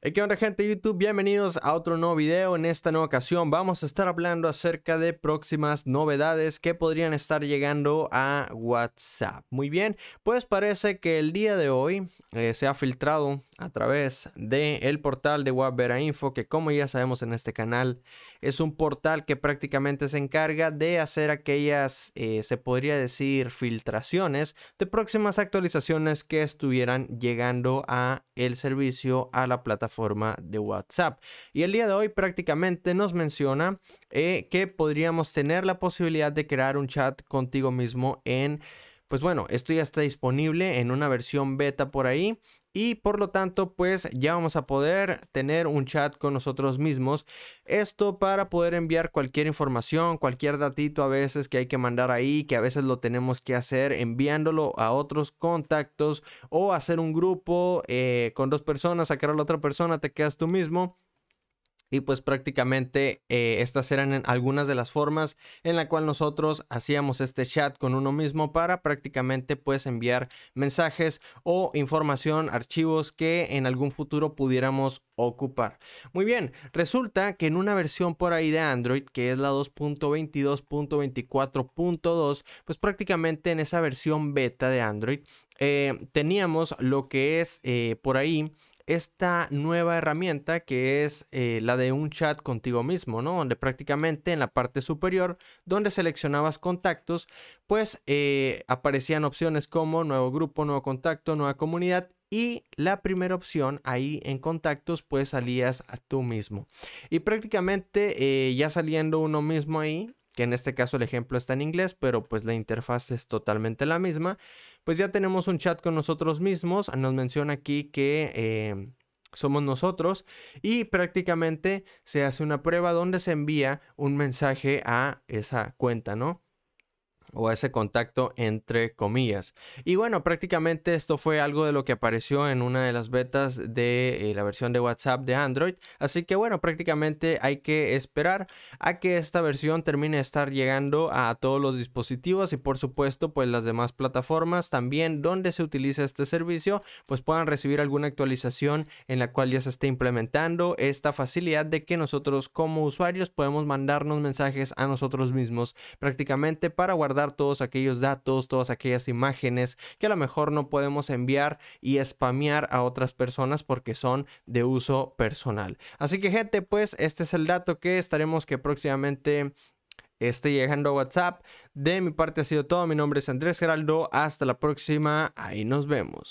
¿Qué onda gente de YouTube? Bienvenidos a otro nuevo video. En esta nueva ocasión vamos a estar hablando acerca de próximas novedades que podrían estar llegando a WhatsApp. Muy bien, pues parece que el día de hoy eh, se ha filtrado a través del portal de Webvera Info, que como ya sabemos en este canal, es un portal que prácticamente se encarga de hacer aquellas, eh, se podría decir, filtraciones de próximas actualizaciones que estuvieran llegando a el servicio a la plataforma de WhatsApp. Y el día de hoy prácticamente nos menciona eh, que podríamos tener la posibilidad de crear un chat contigo mismo en pues bueno, esto ya está disponible en una versión beta por ahí y por lo tanto pues ya vamos a poder tener un chat con nosotros mismos esto para poder enviar cualquier información cualquier datito a veces que hay que mandar ahí que a veces lo tenemos que hacer enviándolo a otros contactos o hacer un grupo eh, con dos personas sacar a la otra persona te quedas tú mismo y pues prácticamente eh, estas eran algunas de las formas en la cual nosotros hacíamos este chat con uno mismo para prácticamente pues enviar mensajes o información, archivos que en algún futuro pudiéramos ocupar. Muy bien, resulta que en una versión por ahí de Android que es la 2.22.24.2, pues prácticamente en esa versión beta de Android eh, teníamos lo que es eh, por ahí esta nueva herramienta que es eh, la de un chat contigo mismo, ¿no? Donde prácticamente en la parte superior, donde seleccionabas contactos, pues eh, aparecían opciones como nuevo grupo, nuevo contacto, nueva comunidad y la primera opción ahí en contactos pues salías a tú mismo. Y prácticamente eh, ya saliendo uno mismo ahí que en este caso el ejemplo está en inglés, pero pues la interfaz es totalmente la misma. Pues ya tenemos un chat con nosotros mismos, nos menciona aquí que... Eh, somos nosotros y prácticamente se hace una prueba donde se envía un mensaje a esa cuenta, ¿no? o ese contacto entre comillas. Y bueno, prácticamente esto fue algo de lo que apareció en una de las betas de eh, la versión de WhatsApp de Android. Así que bueno, prácticamente hay que esperar a que esta versión termine de estar llegando a todos los dispositivos y por supuesto pues las demás plataformas también donde se utiliza este servicio pues puedan recibir alguna actualización en la cual ya se esté implementando esta facilidad de que nosotros como usuarios podemos mandarnos mensajes a nosotros mismos prácticamente para guardar todos aquellos datos, todas aquellas imágenes que a lo mejor no podemos enviar y spamear a otras personas porque son de uso personal. Así que gente, pues este es el dato que estaremos que próximamente esté llegando a WhatsApp. De mi parte ha sido todo. Mi nombre es Andrés Geraldo. Hasta la próxima. Ahí nos vemos.